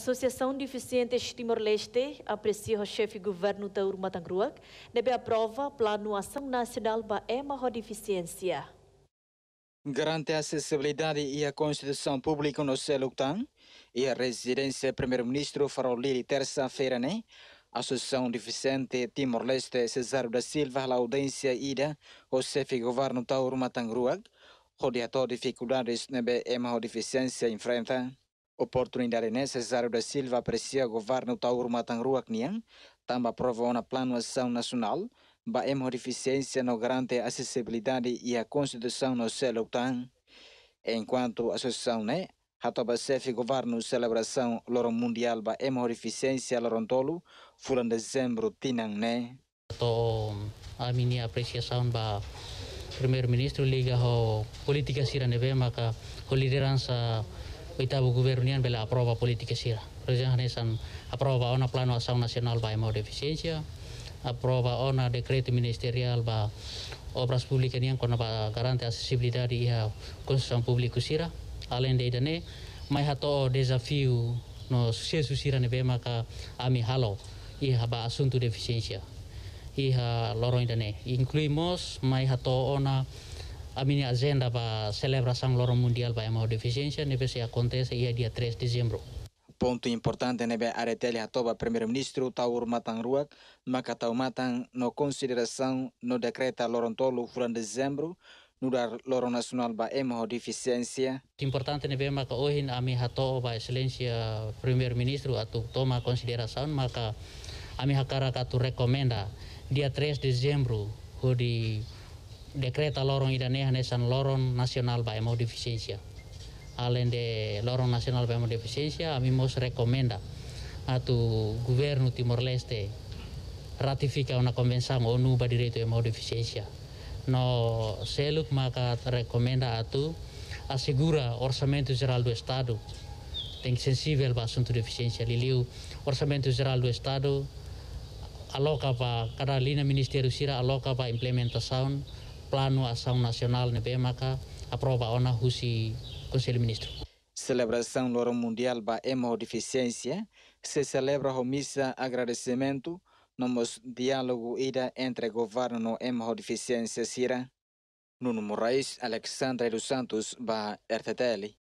Associação Deficientes Timor-Leste aprecia o chefe de governo da Urmatangruac deve aprova plano Ação Nacional para a Deficiência. Garante a acessibilidade e a Constituição Pública no Seluctan e a residência do primeiro-ministro Farolili terça-feira, né? Associação Deficiente Timor-Leste Cesar da Silva, Laudência Ida, o chefe de governo da Urmatangruac, rodeator dificuldades na ema deficiência enfrenta. Oportunidade é necessária da Silva aprecia o governo Taur Matangrua Kniang, tamba prova uma Ação nacional, ba é em deficiência no garante acessibilidade e a Constituição no selo TAN. Enquanto a associação, né, Hatoba o governo celebração loro mundial ba é em deficiência lorontolo, fulan dezembro tinang, né. a minha apreciação ba primeiro-ministro liga ho política siraneve maka ho liderança oitavo governo ela aprova a política sira. Por exemplo, aprova ona plano ação nasional para maior eficiência, aprova ona decreto ministerial para obras públicas nian quando para garante acessibilidade e a construção pública sira. Além de idane, mai hato desafio no sucesso sira ne bema ka ami halo iha haba asuntu de Iha E ha lorong idane, mai hato ona a minha agenda para a celebração Loro Mundial para a Hemodeficiência, né, se acontece é dia 3 de dezembro. Ponto importante a aretele hatoba primeiro-ministro Taur Matang Ruak, maka matang no consideração no decreta Lorontolo fulan de dezembro, no dar Loro Nacional ba emo O Importante nebe maka minha ami hatoba excelência primeiro-ministro atu toma consideração maka ami hakara katu recomenda dia 3 de dezembro o de decreta kereta lorong idane hanesan lorong nasional ba emo deficiencia. Além de lorong nacional ba emo deficiencia, a mim nos recomenda a tu governo Timor-Leste ratifica uma convenção ONU para direito e mau deficiência. No CELUC, maka recomenda a tu assegura orçamento geral do Estado tem que sensível para o assunto de deficiência. o orçamento geral do Estado aloca para cada linha ministério sira aloca para implementação Plano Ação Nacional na BMK, aprova ona husi Conselho Ministro. Celebração do Hora Mundial ba Hemodificiência se celebra a missa agradecimento nomos diálogo ida entre governo e hemodificiência Sira. Nuno Moraes, Alexandre dos Santos, ba RTTL.